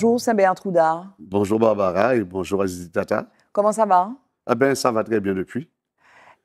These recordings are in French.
Bonjour Saint-Béant Troudard. Bonjour Barbara et bonjour Aziz Comment ça va Ah ben ça va très bien depuis.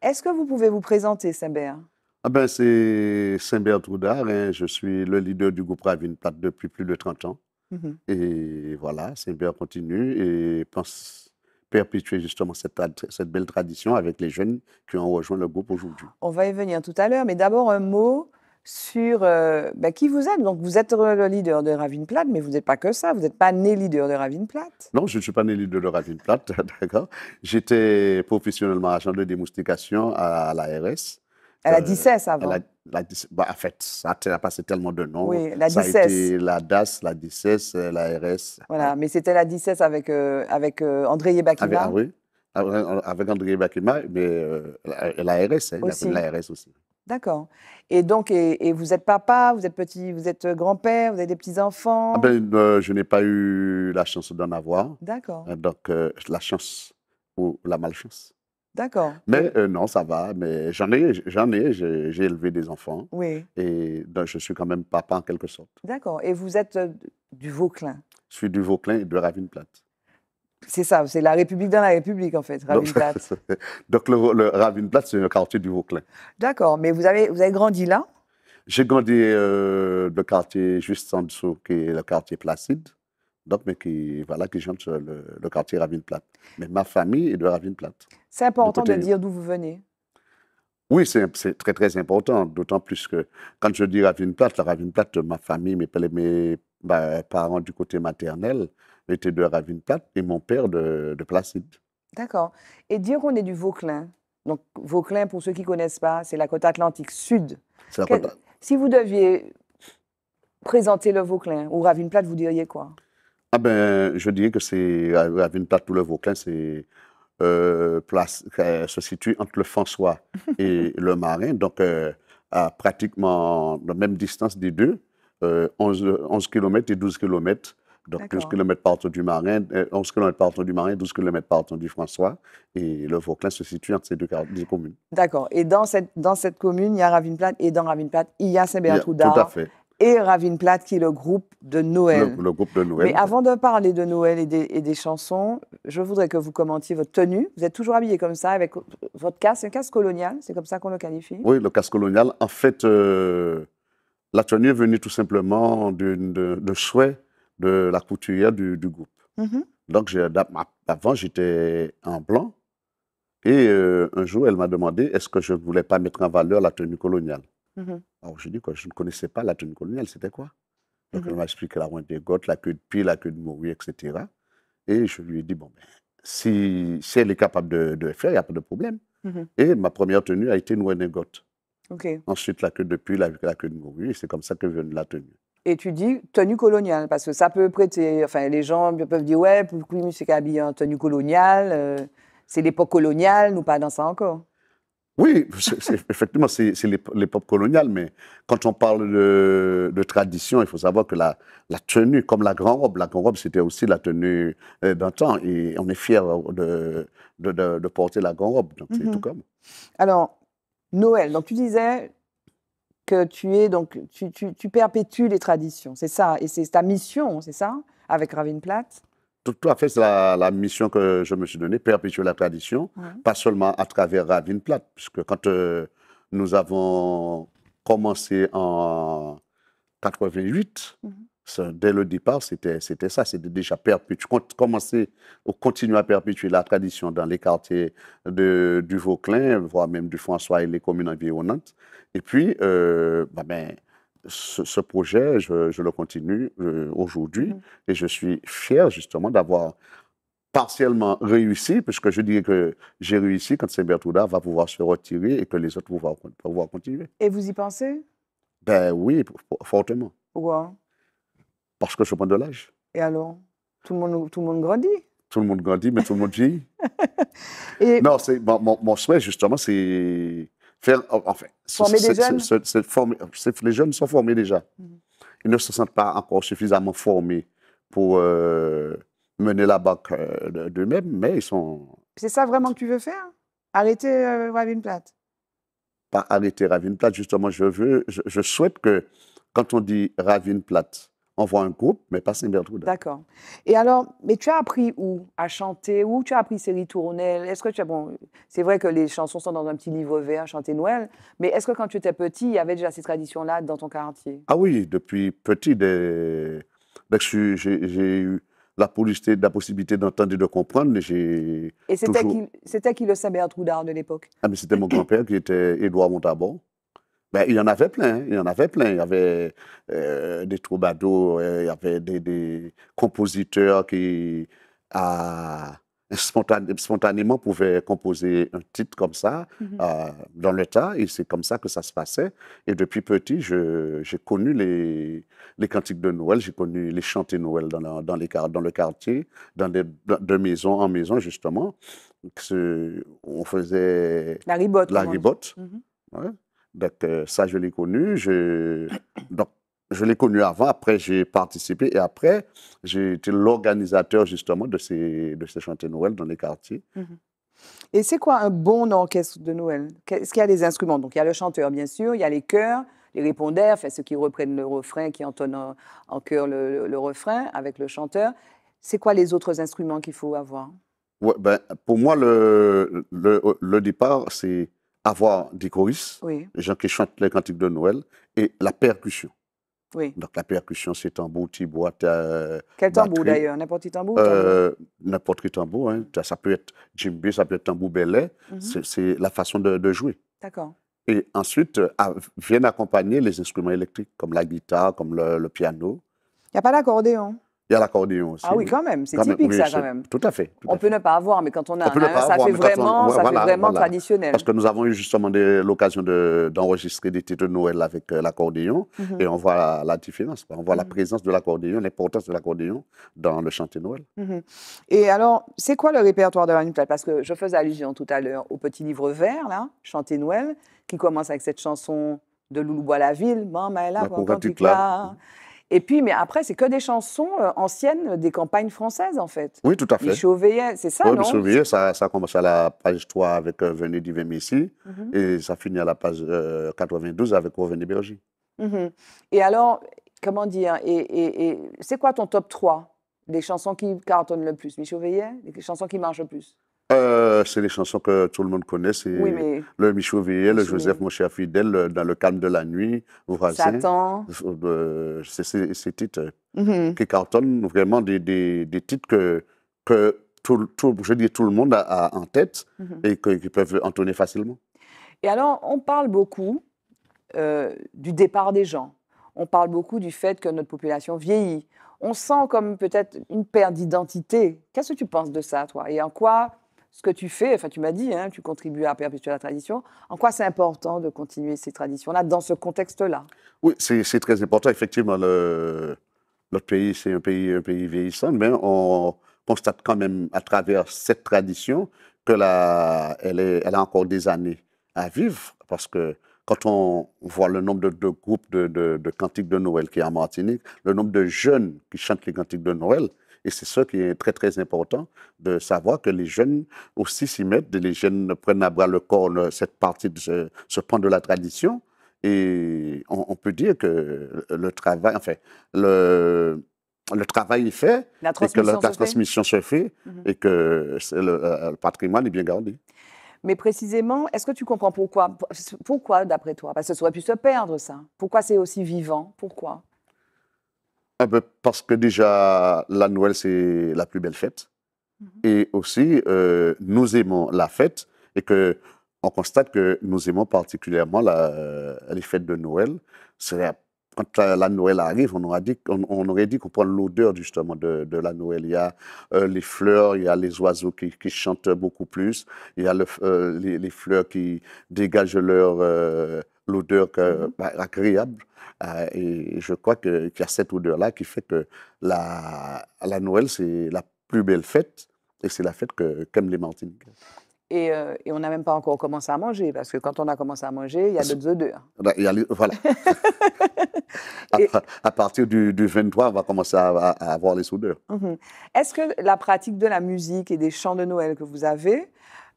Est-ce que vous pouvez vous présenter saint bert ah ben c'est Saint-Béant Troudard, hein. je suis le leader du groupe Ravine Plate depuis plus de 30 ans. Mhm. Et voilà, Saint-Béant continue et pense perpétuer justement cette, cette belle tradition avec les jeunes qui ont rejoint le groupe aujourd'hui. On va y venir tout à l'heure, mais d'abord un mot sur euh, bah, qui vous êtes. Donc, vous êtes le leader de Ravine Plate, mais vous n'êtes pas que ça. Vous n'êtes pas né leader de Ravine Plate. Non, je ne suis pas né leader de Ravine Plate, d'accord. J'étais professionnellement agent de démoustication à l'ARS. À la 16 euh, avant. la, bah, en fait, ça a passé tellement de noms. Oui, la 16. Ça la DAS, la 16, euh, la RS. Voilà, mais c'était la 16 avec, avec André Yebakima. Avec, ah oui, avec André Yebakima, mais l'ARS hein, la, aussi. D'accord. Et donc, et, vous êtes papa, vous êtes petit, vous êtes euh, grand-père, vous avez des petits-enfants ah ben, euh, Je n'ai pas eu la chance d'en avoir. D'accord. Euh, donc, la chance ou la malchance. D'accord. Mais non, ça va. Mais j'en ai, j'en ai, j'ai, élevé des enfants. Oui. Et donc, je suis quand même papa en quelque sorte. D'accord. Et vous êtes du Vauclin Je suis du Vauclin et de Ravine Plate. C'est ça, c'est la République dans la République, en fait, ravine Donc, donc, le, le c'est le quartier du Vauclin. D'accord, mais vous avez, vous avez grandi là J'ai grandi euh, le quartier juste en dessous, qui est le quartier Placide. Donc, mais qui, voilà, qui jante le, le, quartier Platte. Mais ma famille est de ravine Platte. C'est important de, dire d'où vous venez oui, c'est très, très important, d'autant plus que quand je dis ravine Platte, la de ma famille, mes, mes parents du côté maternel, était de Ravine-Plate et mon père de, de Placide. D'accord. Et dire qu'on est du Vauclin, donc Vauclin, pour ceux qui ne connaissent pas, c'est la côte atlantique sud. C'est la côte Si vous deviez présenter le Vauclin ou Ravine-Plate, vous diriez quoi ah ben, Je dirais que c'est Ravine-Plate ou le Vauclin, c'est euh, place euh, se situe entre le François et le Marin, donc euh, à pratiquement la même distance des deux, 11, 11, km et 12 km donc, 12 km par du Marin, 11 euh, km par autour du Marin, 12 km par autour du François. Et le Vauclin se situe entre ces deux, communes. D'accord. Et dans cette, dans cette commune, il y a Ravine Plate. Et dans Ravine Plate, il y a saint bertrand Tout à fait et Ravine Plate, qui est le groupe de Noël. Le, groupe de Noël. Mais avant de parler de Noël et des, et des, chansons, je voudrais que vous commentiez votre tenue. Vous êtes toujours habillé comme ça, avec votre casque, un casque colonial, c'est comme ça qu'on le qualifie Oui, le casque colonial. En fait, euh, la tenue est venue tout simplement de souhait de la couturière du, groupe. Mm-hmm. Donc, avant, j'étais en blanc. Et euh, un jour, elle m'a demandé est-ce que je ne voulais pas mettre en valeur la tenue coloniale. Mm-hmm. Alors -hmm. Alors, je dis que je ne connaissais pas la tenue coloniale, c'était quoi Donc, mm-hmm. elle m'a expliqué la roue des gottes, la queue de pie, la queue de morue, etc. Et je lui ai dit bon, ben, si, si elle est capable de, le faire, il n'y a pas de problème. Et ma première tenue a été une renée des Ensuite, la queue de pie, la, queue de morue, c'est comme ça que vient la tenue et tu dis tenue coloniale, parce que ça peut prêter. Enfin, les gens peuvent dire ouais, pourquoi musique habillé en tenue coloniale euh, C'est l'époque coloniale, nous pas dans ça encore. Oui, effectivement, c'est l'époque coloniale, mais quand on parle de, de tradition, il faut savoir que la, la, tenue, comme la grande robe, la grand robe, c'était aussi la tenue euh, d'un temps, et on est fier de, de, porter la grande robe, donc c'est mhm. tout comme. Alors, Noël, donc tu disais, que tu es, donc tu, tu, perpétues les traditions, c'est ça, et c'est ta mission, c'est ça, avec Ravine Plate tout, à fait, c'est la, mission que je me suis donnée, perpétuer la tradition, pas seulement à travers Ravine Plate, puisque quand euh, nous avons commencé en 88, dès le départ, c'était ça. C'était déjà perpétuer, Commencer ou continuer à perpétuer la tradition dans les quartiers de, du Vauclin, voire même du François et les communes environnantes. Et puis, euh, bah ben, ce, projet, je, le continue euh, aujourd'hui. Mmh. Et je suis fier, justement, d'avoir partiellement réussi, puisque je dirais que j'ai réussi quand Saint Bertouda va pouvoir se retirer et que les autres vont pouvoir, continuer. Et vous y pensez Ben oui, fortement. Pourquoi parce que je prends de l'âge. Et alors tout le, monde, tout le monde grandit Tout le monde grandit, mais tout le monde vieillit. Non, mon, souhait, justement, c'est faire. Oh, enfin, former des jeunes. les jeunes sont formés déjà. Mhm. Ils ne se sentent pas encore suffisamment formés pour euh, mener la banque euh, d'eux-mêmes, mais ils sont. C'est ça vraiment que tu veux faire Arrêter euh, Ravine Plate Pas arrêter Ravine Plate, justement, je veux, je, je souhaite que quand on dit Ravine Plate, on voit un groupe, mais pas saint Bertrudard. D'accord. Et alors, mais tu as appris où à chanter Où tu as appris ces ritournelles Est-ce que tu as bon C'est vrai que les chansons sont dans un petit livre vert, chanter Noël. Mais est-ce que quand tu étais petit, il y avait déjà ces traditions-là dans ton quartier Ah oui, depuis petit, dès, que ben, j'ai eu la, possibilité d'entendre et de comprendre, j'ai Et c'était qui, le saint Bertrudard de l'époque Ah mais c'était mon grand-père qui était Édouard Montabon. Ben, il y en avait plein, il y en avait plein. Il y avait euh, des troubadours, euh, il y avait des, compositeurs qui, à, spontanément, pouvaient composer un titre comme ça, mhm. euh, dans le tas, et c'est comme ça que ça se passait. Et depuis petit, j'ai connu les, les, cantiques de Noël, j'ai connu les de Noël dans, dans, les, dans le quartier, dans des, de maison en maison, justement. On faisait... La ribote. La ribote. Mhm. Donc euh, ça, je l'ai connu. Je, donc, je l'ai connu avant, après j'ai participé et après j'ai été l'organisateur justement de ces, de ces Noël dans les quartiers. Mm-hmm. Et c'est quoi un bon orchestre de Noël Est-ce qu'il y a des instruments Donc il y a le chanteur bien sûr, il y a les chœurs, les répondeurs, enfin, ceux qui reprennent le refrain, qui entonnent en, chœur le, refrain avec le chanteur. C'est quoi les autres instruments qu'il faut avoir ben, Pour moi, le, le départ, c'est avoir des choristes, les gens qui chantent les cantiques de Noël, et la percussion. Donc la percussion, c'est tambour, petit boîte. Quel tambour d'ailleurs N'importe quel tambour, euh, N'importe quel tambour. Hein. Ça peut être djembé, ça peut être tambour belé. Mhm. C'est la façon de, jouer. D'accord. Et ensuite, euh, viennent accompagner les instruments électriques, comme la guitare, comme le, le piano. Il n'y a pas d'accordéon il y a l'accordéon aussi. Ah oui, quand même, c'est typique ça quand même. Tout à fait. on peut ne pas avoir, mais quand on a un, ça, fait vraiment, ça fait vraiment traditionnel. Parce que nous avons eu justement l'occasion d'enregistrer des titres de Noël avec euh, l'accordéon mhm. et on voit la, différence. On voit la mhm. présence de l'accordéon, l'importance de l'accordéon dans le de Noël. Mhm. Et alors, c'est quoi le répertoire de la Parce que je faisais allusion tout à l'heure au petit livre vert, là, Chanté Noël, qui commence avec cette chanson de Loulou Bois la Ville, Maman est là, et puis, mais après, c'est que des chansons euh, anciennes des campagnes françaises, en fait. Oui, tout à fait. Les c'est ça, oui, non Chauveillais, ça, ça a à la page 3 avec euh, Venez Messi, mhm. et ça finit à la page 92 euh, avec Revenez Berger. Mhm. Et alors, comment dire Et, et c'est quoi ton top 3 des chansons qui cartonnent le plus Michauveillet, des chansons qui marchent le plus euh, c'est les chansons que tout le monde connaît. C'est le Michou Villiers, le Joseph Mon cher fidèle, euh, dans le calme de la nuit, voisin. Satan. Euh, c'est ces titres mhm. qui cartonnent vraiment des, des, titres que, que tout, tout, je dis tout le monde a, en tête mhm. et qu'ils peuvent entonner facilement. Et alors, on parle beaucoup du départ des gens. On parle beaucoup du fait que notre population vieillit. On sent comme peut-être une perte d'identité. Qu'est-ce que tu penses de ça, toi Et en quoi ce que tu fais, enfin tu m'as dit, hein, tu contribues à perpétuer la tradition. En quoi c'est important de continuer ces traditions-là dans ce contexte-là Oui, c'est très important. Effectivement, le, notre pays, c'est un pays, un pays vieillissant, mais on constate quand même à travers cette tradition que la, elle, est, elle a encore des années à vivre, parce que quand on voit le nombre de, groupes de, de, de, cantiques de Noël qui est en Martinique, le nombre de jeunes qui chantent les cantiques de Noël, et c'est ça qui est très, très important de savoir que les jeunes aussi s'y mettent, les jeunes prennent à bras le corps cette partie de ce, point de la tradition. Et on, peut dire que le travail, enfin, le, le travail est fait, et que la, transmission se fait, mhm. et que euh, le, patrimoine est bien gardé. Mais précisément, est-ce que tu comprends pourquoi Pourquoi, d'après toi Parce que ça aurait pu se perdre, ça. Pourquoi c'est aussi vivant Pourquoi un eh ben, peu parce que déjà, la Noël, c'est la plus belle fête. Mhm. Et aussi, euh, nous aimons la fête et que on constate que nous aimons particulièrement la, euh, les fêtes de Noël. Quand euh, la Noël arrive, on, dit, aurait dit qu'on prend l'odeur justement de, la Noël. Il y a les fleurs, il y a les oiseaux qui, qui chantent beaucoup plus, il y a les, les, fleurs qui dégagent leur l'odeur mm-hmm. ben, agréable. Euh, et je crois qu'il y a cette odeur-là qui fait que la, la Noël, c'est la plus belle fête et c'est la fête qu'aiment comme les Martiniques. Et, euh, et, on n'a même pas encore commencé à manger, parce que quand on a commencé à manger, il y a ah, d'autres odeurs. voilà. à, partir du, du, 23, on va commencer à, avoir les odeurs. Mm-hmm. Est-ce que la pratique de la musique et des chants de Noël que vous avez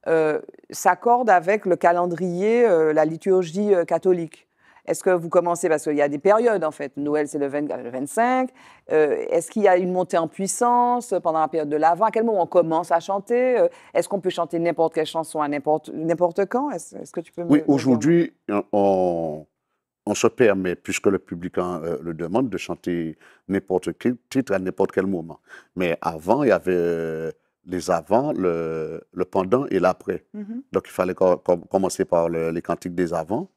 euh, s'accorde avec le calendrier, euh, la liturgie euh, catholique Est-ce que vous commencez, parce qu'il y a des périodes en fait, Noël c'est le, 25, est-ce qu'il y a une montée en puissance pendant la période de l'Avent À quel moment on commence à chanter Est-ce qu'on peut chanter n'importe quelle chanson à n'importe quand Est-ce que tu peux Oui, aujourd'hui, on se permet, puisque le public le demande, de chanter n'importe quel titre à n'importe quel moment. Mais avant, il y avait les avant, le, pendant et l'après. Mm-hmm. Donc, il fallait commencer par les cantiques des avant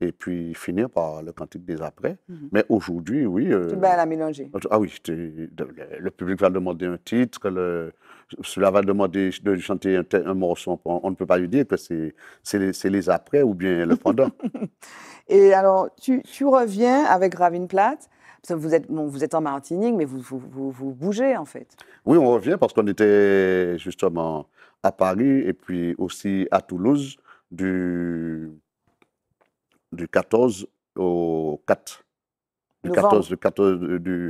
et puis finir par le cantique des après. Mm-hmm. Mais aujourd'hui, oui. Tout euh, tu la mélanger. Ah, ah oui, le public va demander un titre, le, cela va demander de chanter un, morceau. On, ne peut pas lui dire que c'est les, les, après ou bien le pendant. et alors, tu, reviens avec Ravine Plate vous êtes, vous êtes en Martinique, mais vous, vous, bougez en fait. Oui, on revient parce qu'on était justement à Paris et puis aussi à Toulouse du, du 14 au 4. Du 14, du,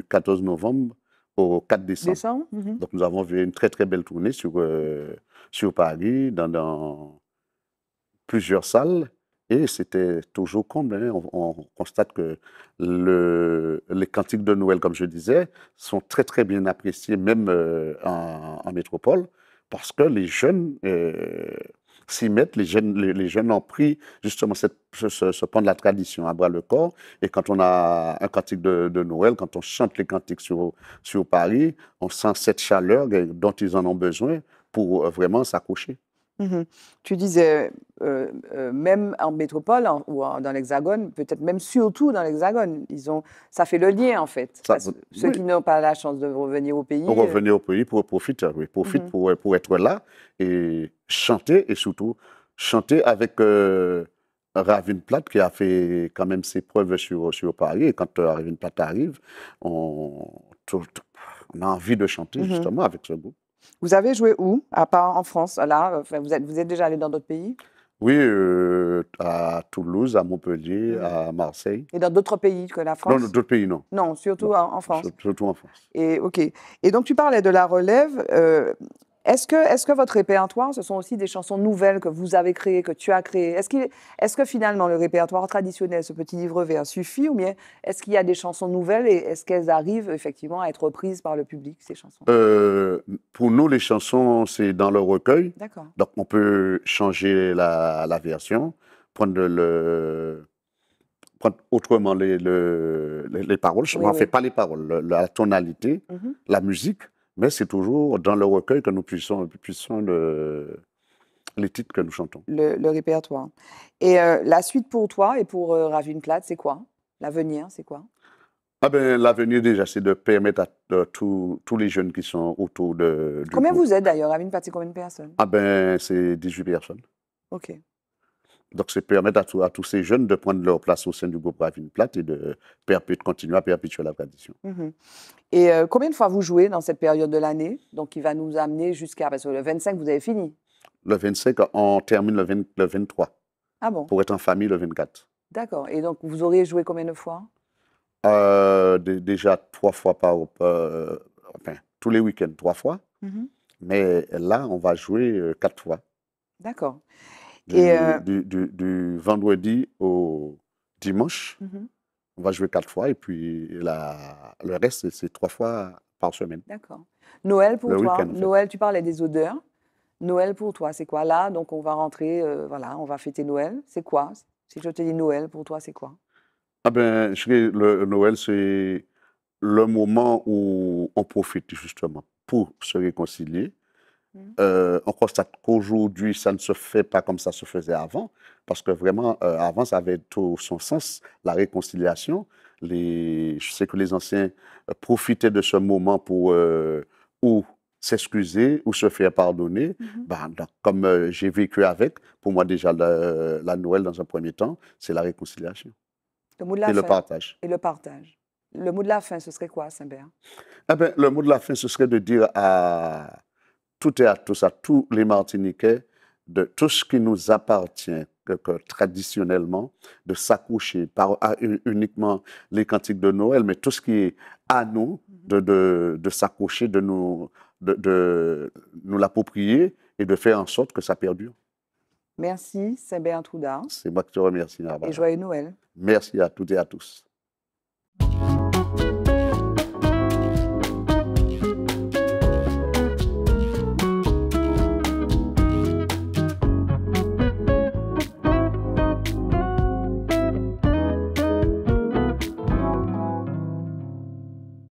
14, du novembre au 4 décembre. Mhm. Donc nous avons vu une très très belle tournée sur, euh, sur Paris, dans plusieurs salles. Et c'était toujours comble. Hein. On, constate que le, les cantiques de Noël, comme je disais, sont très très bien appréciés, même euh, en, métropole, parce que les jeunes euh, s'y mettent, les jeunes, les, jeunes ont pris justement cette, ce, ce, de la tradition à bras le corps. Et quand on a un cantique de, Noël, quand on chante les cantiques sur, sur Paris, on sent cette chaleur eh, dont ils en ont besoin pour euh, vraiment s'accrocher. Mhm. Tu disais, euh, euh, même en métropole ou dans l'Hexagone, peut-être même surtout dans l'Hexagone, ils ont, ça fait le lien en fait. Ceux qui n'ont pas la chance de revenir au pays. Pour euh, revenir au pays, pour profiter, oui, profite mhm. pour, être là et chanter et surtout chanter avec Ravine Platt qui a fait quand même ses preuves sur, sur Paris. Et quand Ravine Platt arrive, on, a envie de chanter mhm. justement avec ce groupe. Vous avez joué où, à part en France Là, vous êtes, vous êtes déjà allé dans d'autres pays oui, euh, à Toulouse, à Montpellier, à Marseille. Et dans d'autres pays que la France Non, d'autres pays, non. Non, surtout En, France. Surtout en France. Et, ok. Et donc, tu parlais de la relève. Euh, est-ce que, est que votre répertoire, ce sont aussi des chansons nouvelles que vous avez créées, que tu as créées Est-ce que finalement le répertoire traditionnel, ce petit livre vert, suffit Ou bien est-ce qu'il y a des chansons nouvelles et est-ce qu'elles arrivent effectivement à être reprises par le public, ces chansons euh, Pour nous, les chansons, c'est dans le recueil. D'accord. Donc on peut changer la, version, prendre, le, autrement les, paroles. on ne fait pas les paroles, la tonalité, mm-hmm. la musique mais c'est toujours dans le recueil que nous puissions, le, les titres que nous chantons. Le, répertoire. Et euh, la suite pour toi et pour euh, Ravine Plate, c'est quoi L'avenir, c'est quoi ah ben, L'avenir, déjà, c'est de permettre à euh, tous les jeunes qui sont autour de. combien vous êtes d'ailleurs Ravine Plate, c'est combien de personnes ah ben, C'est 18 personnes. OK. Donc, c'est permettre à, tous ces jeunes de prendre leur place au sein du groupe Ravine Plate et de, continuer à perpétuer la tradition. Mm-hmm. Et euh, combien de fois vous jouez dans cette période de l'année Donc, qui va nous amener jusqu'à. Parce que le 25, vous avez fini. Le 25, on termine le, 23. Ah bon Pour être en famille le 24. D'accord. Et donc, vous auriez joué combien de fois euh, Déjà trois fois par. Euh, enfin, tous les week-ends, trois fois. Mm-hmm. Mais là, on va jouer quatre fois. D'accord. Euh, du, du, vendredi au dimanche. Mm-hmm. On va jouer quatre fois et puis la, le reste, c'est trois fois par semaine. D'accord. Noël pour toi. Noël, tu parlais des odeurs. Noël pour toi, c'est quoi là Donc on va rentrer, euh, voilà, on va fêter Noël. C'est quoi Si je te dis Noël pour toi, c'est quoi Ah ben, je le Noël, c'est le moment où on profite justement pour se réconcilier, Mm. Euh, on constate qu'aujourd'hui, ça ne se fait pas comme ça se faisait avant, parce que vraiment, euh, avant, ça avait tout son sens, la réconciliation. Les, je sais que les anciens euh, profitaient de ce moment pour ou s'excuser ou se faire pardonner. Mm-hmm. Bah, comme j'ai vécu avec, pour moi déjà, la, Noël, dans un premier temps, c'est la réconciliation. Le mot de la et fin. le partage. Et le partage. Le mot de la fin, ce serait quoi, Saint-Bert eh ben, Le mot de la fin, ce serait de dire à tout et à tous, à tous les Martiniquais, de tout ce qui nous appartient que, traditionnellement, de s'accrocher par uniquement les cantiques de Noël, mais tout ce qui est à nous, de, de, de de nous, de, nous l'approprier et de faire en sorte que ça perdure. Merci, Saint-Bernard C'est moi qui te remercie, Et joyeux Noël. Merci à toutes et à tous.